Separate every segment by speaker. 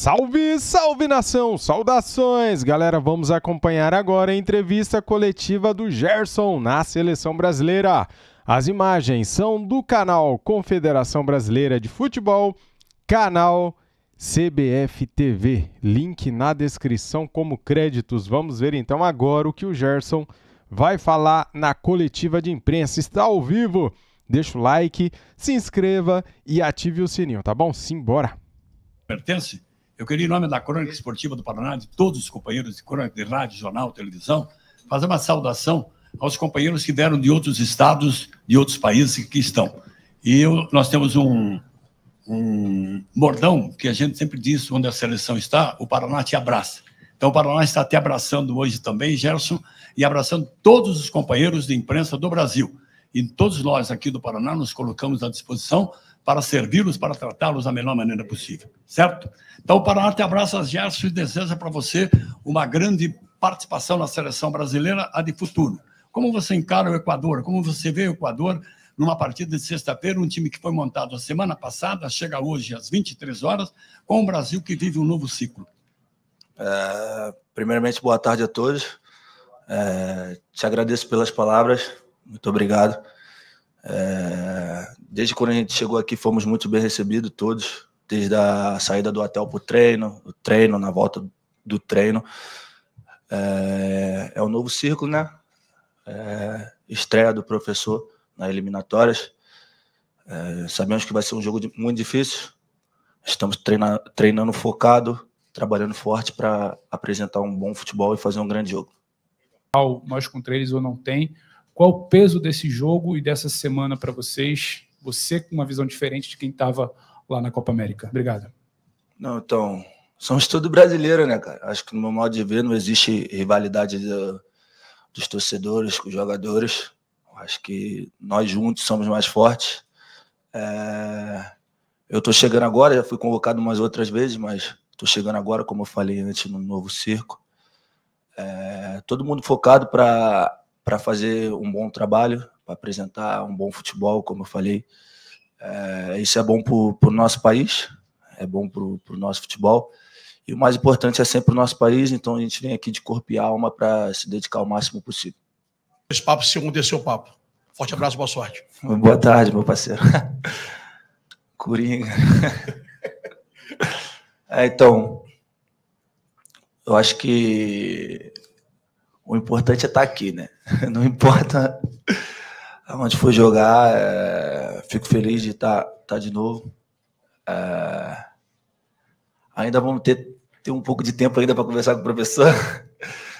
Speaker 1: Salve, salve nação! Saudações! Galera, vamos acompanhar agora a entrevista coletiva do Gerson na seleção brasileira. As imagens são do canal Confederação Brasileira de Futebol, canal CBF TV. Link na descrição como créditos. Vamos ver então agora o que o Gerson vai falar na coletiva de imprensa. Está ao vivo. Deixa o like, se inscreva e ative o sininho, tá bom? Simbora! Pertence?
Speaker 2: Eu queria, em nome da Crônica Esportiva do Paraná, de todos os companheiros de crônica, de rádio, jornal, televisão, fazer uma saudação aos companheiros que vieram de outros estados, de outros países que estão. E eu, nós temos um, um bordão que a gente sempre diz, onde a seleção está, o Paraná te abraça. Então, o Paraná está te abraçando hoje também, Gerson, e abraçando todos os companheiros de imprensa do Brasil. E todos nós aqui do Paraná nos colocamos à disposição para servi-los, para tratá-los da melhor maneira possível, certo? Então, o Paraná te abraça, Gerson, e deseja para você uma grande participação na seleção brasileira, a de futuro. Como você encara o Equador? Como você vê o Equador numa partida de sexta-feira, um time que foi montado a semana passada, chega hoje às 23 horas, com o Brasil que vive um novo ciclo? É, primeiramente, boa tarde a todos. É, te agradeço pelas palavras. Muito obrigado. É, desde quando a gente chegou aqui, fomos muito bem recebidos todos, desde a saída do hotel para o treino, o treino, na volta do treino. É, é um novo círculo, né? É, estreia do professor nas eliminatórias. É, sabemos que vai ser um jogo de, muito difícil. Estamos treina, treinando focado, trabalhando forte para apresentar um bom futebol e fazer um grande jogo.
Speaker 1: nós com três ou não tem, qual o peso desse jogo e dessa semana para vocês? Você com uma visão diferente de quem estava lá na Copa América. Obrigado. Não,
Speaker 2: então, somos tudo brasileiro, né, cara? Acho que no meu modo de ver não existe rivalidade do, dos torcedores com os jogadores. Acho que nós juntos somos mais fortes. É... Eu estou chegando agora, já fui convocado umas outras vezes, mas estou chegando agora, como eu falei antes, no novo circo. É... Todo mundo focado para para fazer um bom trabalho, para apresentar um bom futebol, como eu falei. É, isso é bom para o nosso país, é bom para o nosso futebol. E o mais importante é sempre o nosso país, então a gente vem aqui de corpo e alma para se dedicar o máximo possível. Esse papo segundo esse é seu papo. Forte abraço, boa sorte. Boa tarde, meu parceiro. Coringa. É, então, eu acho que o importante é estar tá aqui, né? Não importa onde for jogar, é, fico feliz de estar, tá, estar tá de novo. É, ainda vamos ter, ter um pouco de tempo ainda para conversar com o professor,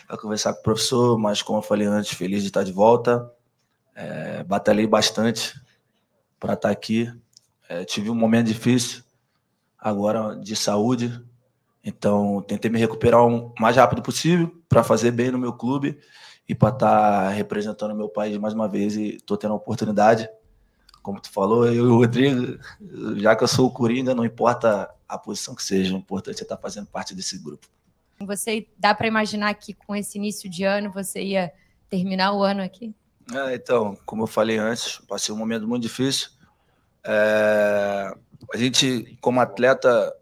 Speaker 2: para conversar com o professor, mas como eu falei antes, feliz de estar de volta. É, batalhei bastante para estar aqui. É, tive um momento difícil agora de saúde, então tentei me recuperar o mais rápido possível para fazer bem no meu clube e para estar tá representando meu país mais uma vez e estou tendo a oportunidade. Como tu falou, eu e o Rodrigo, já que eu sou o Coringa, não importa a posição que seja, o importante é estar tá fazendo parte desse grupo. Você dá para imaginar que com esse início de ano você ia terminar o ano aqui? É, então, como eu falei antes, passei um momento muito difícil. É, a gente, como atleta,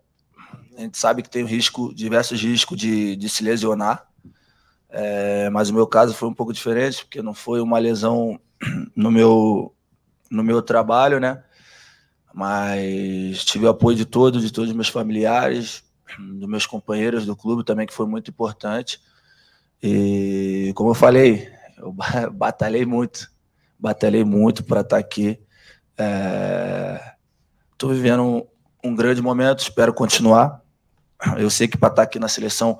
Speaker 2: a gente sabe que tem o risco, diversos riscos de, de se lesionar. É, mas o meu caso foi um pouco diferente, porque não foi uma lesão no meu, no meu trabalho, né? Mas tive o apoio de todos, de todos os meus familiares, dos meus companheiros do clube também, que foi muito importante. E como eu falei, eu batalhei muito, batalhei muito para estar tá aqui. Estou é, vivendo um, um grande momento, espero continuar. Eu sei que para estar tá aqui na seleção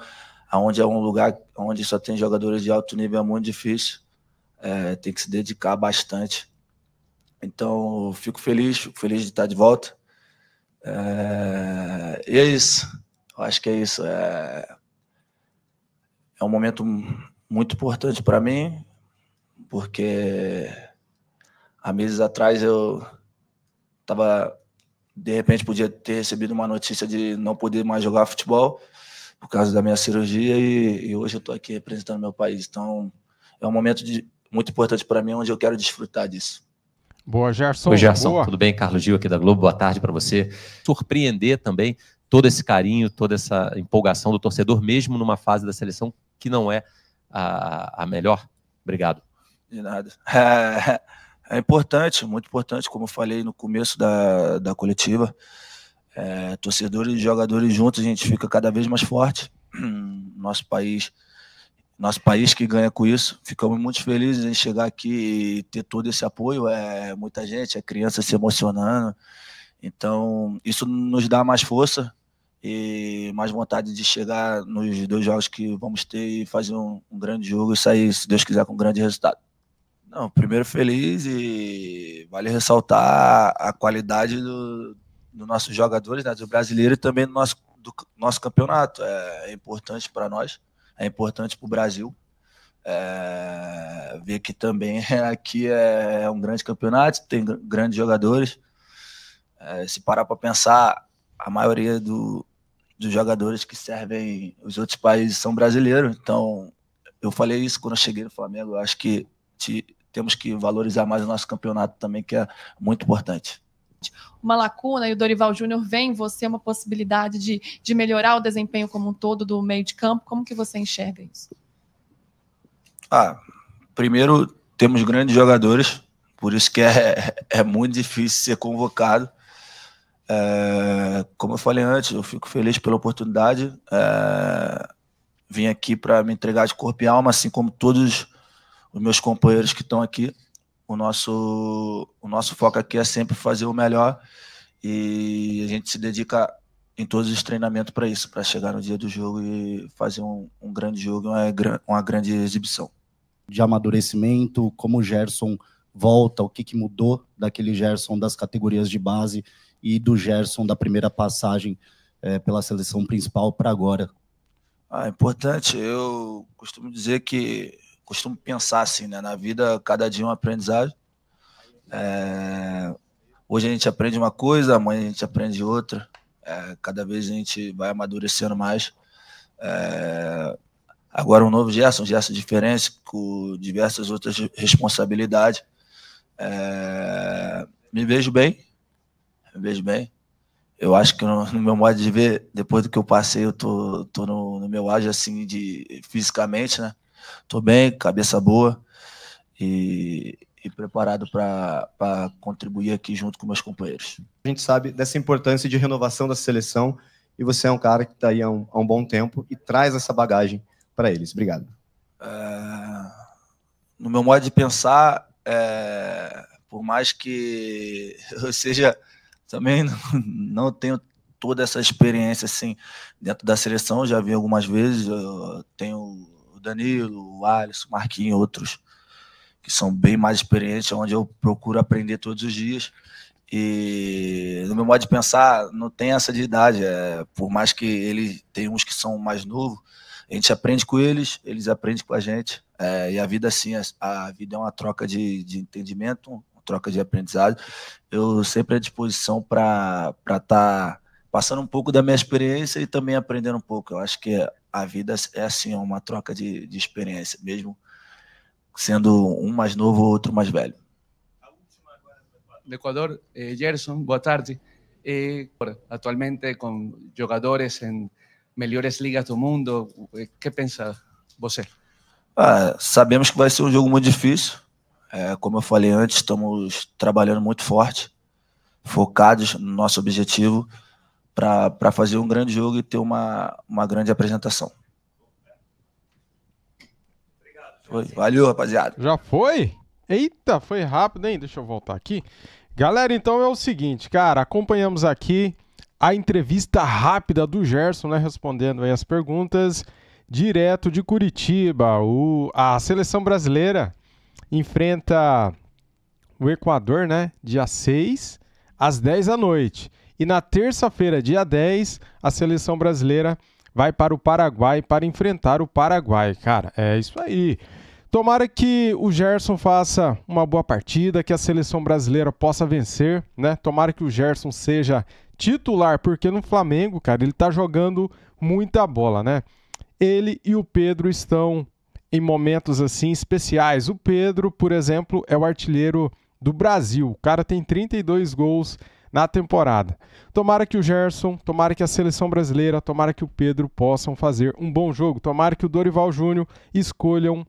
Speaker 2: onde é um lugar onde só tem jogadores de alto nível, é muito difícil. É, tem que se dedicar bastante. Então, fico feliz, fico feliz de estar de volta. É, e é isso. Eu acho que é isso. É, é um momento muito importante para mim, porque há meses atrás eu estava. De repente, podia ter recebido uma notícia de não poder mais jogar futebol por causa da minha cirurgia e, e hoje eu estou aqui representando meu país. Então, é um momento de, muito importante para mim, onde eu quero desfrutar disso.
Speaker 1: Boa, Gerson. Oi, Gerson. Boa. Tudo bem? Carlos Gil aqui da Globo. Boa tarde para você. Surpreender também todo esse carinho, toda essa empolgação do torcedor, mesmo numa fase da seleção que não é a, a melhor. Obrigado.
Speaker 2: De nada. É, é importante, muito importante, como eu falei no começo da, da coletiva. É, torcedores e jogadores juntos, a gente fica cada vez mais forte. Nosso país, nosso país que ganha com isso. Ficamos muito felizes em chegar aqui e ter todo esse apoio. É muita gente, é criança se emocionando. Então, isso nos dá mais força e mais vontade de chegar nos dois jogos que vamos ter e fazer um, um grande jogo e sair, se Deus quiser, com um grande resultado. Não, primeiro feliz e vale ressaltar a qualidade do, dos nossos jogadores, né, do brasileiro e também do nosso, do nosso campeonato. É, é importante para nós, é importante para o Brasil. É, ver que também aqui é, é um grande campeonato, tem grandes jogadores. É, se parar para pensar, a maioria do, dos jogadores que servem os outros países são brasileiros. Então, eu falei isso quando eu cheguei no Flamengo. Eu acho que te, temos que valorizar mais o nosso campeonato também, que é muito importante
Speaker 1: uma lacuna e o Dorival Júnior vem você você uma possibilidade de, de melhorar o desempenho como um todo do meio de campo. Como que você enxerga isso?
Speaker 2: Ah, primeiro temos grandes jogadores, por isso que é, é muito difícil ser convocado. É, como eu falei antes, eu fico feliz pela oportunidade. É, vim aqui para me entregar de corpo e alma, assim como todos os meus companheiros que estão aqui o nosso, o nosso foco aqui é sempre fazer o melhor e a gente se dedica em todos os treinamentos para isso, para chegar no dia do jogo e fazer um, um grande jogo, uma, uma grande exibição. De amadurecimento, como o Gerson volta, o que, que mudou daquele Gerson das categorias de base e do Gerson da primeira passagem é, pela seleção principal para agora? Ah, é importante. Eu costumo dizer que costumo pensar assim, né? Na vida, cada dia é um aprendizado. É... Hoje a gente aprende uma coisa, amanhã a gente aprende outra. É... Cada vez a gente vai amadurecendo mais. É... Agora um novo Gerson, um Gerson diferente, com diversas outras responsabilidades. É, me vejo bem, me vejo bem. Eu acho que no, no, meu modo de ver, depois do que eu passei, eu tô, tô no, no meu ágio assim de fisicamente, né? Estou bem, cabeça boa e, e preparado para contribuir aqui junto com meus companheiros. A gente sabe dessa importância de renovação da seleção e você é um cara que está aí há um, há um, bom tempo e traz essa bagagem para eles. Obrigado. É, no meu modo de pensar, é, por mais que eu seja também não, não tenho toda essa experiência assim dentro da seleção, já vi algumas vezes, eu tenho Danilo, o Alisson, Marquinhos, outros que são bem mais experientes, onde eu procuro aprender todos os dias. E no meu modo de pensar, não tem essa de idade. É, por mais que ele tem uns que são mais novos, a gente aprende com eles, eles aprendem com a gente. É, e a vida, assim, a, a, vida é uma troca de, de entendimento, uma troca de aprendizado. Eu sempre à disposição para estar tá passando um pouco da minha experiência e também aprendendo um pouco. Eu acho que é a vida é assim, é uma troca de, de experiência, mesmo sendo um mais novo, outro mais velho. Do Equador, eh, Gerson, boa tarde. E eh, atualmente com jogadores em melhores ligas do mundo, o eh, que pensa você? Ah, sabemos que vai ser um jogo muito difícil. É, como eu falei antes, estamos trabalhando muito forte, focados no nosso objetivo para fazer um grande jogo e ter uma, uma grande apresentação.
Speaker 1: Foi. Valeu, rapaziada. Já foi? Eita, foi rápido, hein? Deixa eu voltar aqui. Galera, então é o seguinte, cara, acompanhamos aqui a entrevista rápida do Gerson, né, respondendo aí as perguntas direto de Curitiba. O, a seleção brasileira enfrenta o Equador, né, dia 6 às 10 da noite. E na terça-feira, dia 10, a seleção brasileira vai para o Paraguai para enfrentar o Paraguai. Cara, é isso aí. Tomara que o Gerson faça uma boa partida, que a seleção brasileira possa vencer, né? Tomara que o Gerson seja titular, porque no Flamengo, cara, ele tá jogando muita bola, né? Ele e o Pedro estão em momentos assim especiais. O Pedro, por exemplo, é o artilheiro do Brasil. O cara tem 32 gols na temporada. Tomara que o Gerson, tomara que a seleção brasileira, tomara que o Pedro possam fazer um bom jogo. Tomara que o Dorival Júnior escolham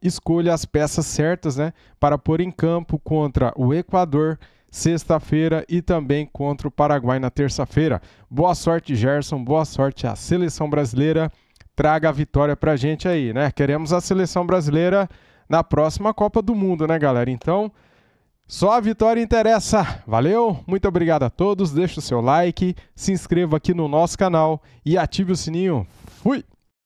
Speaker 1: escolha as peças certas, né, para pôr em campo contra o Equador sexta-feira e também contra o Paraguai na terça-feira. Boa sorte, Gerson. Boa sorte à seleção brasileira. Traga a vitória pra gente aí, né? Queremos a seleção brasileira na próxima Copa do Mundo, né, galera? Então, só a vitória interessa. Valeu? Muito obrigado a todos. Deixe o seu like, se inscreva aqui no nosso canal e ative o sininho. Fui!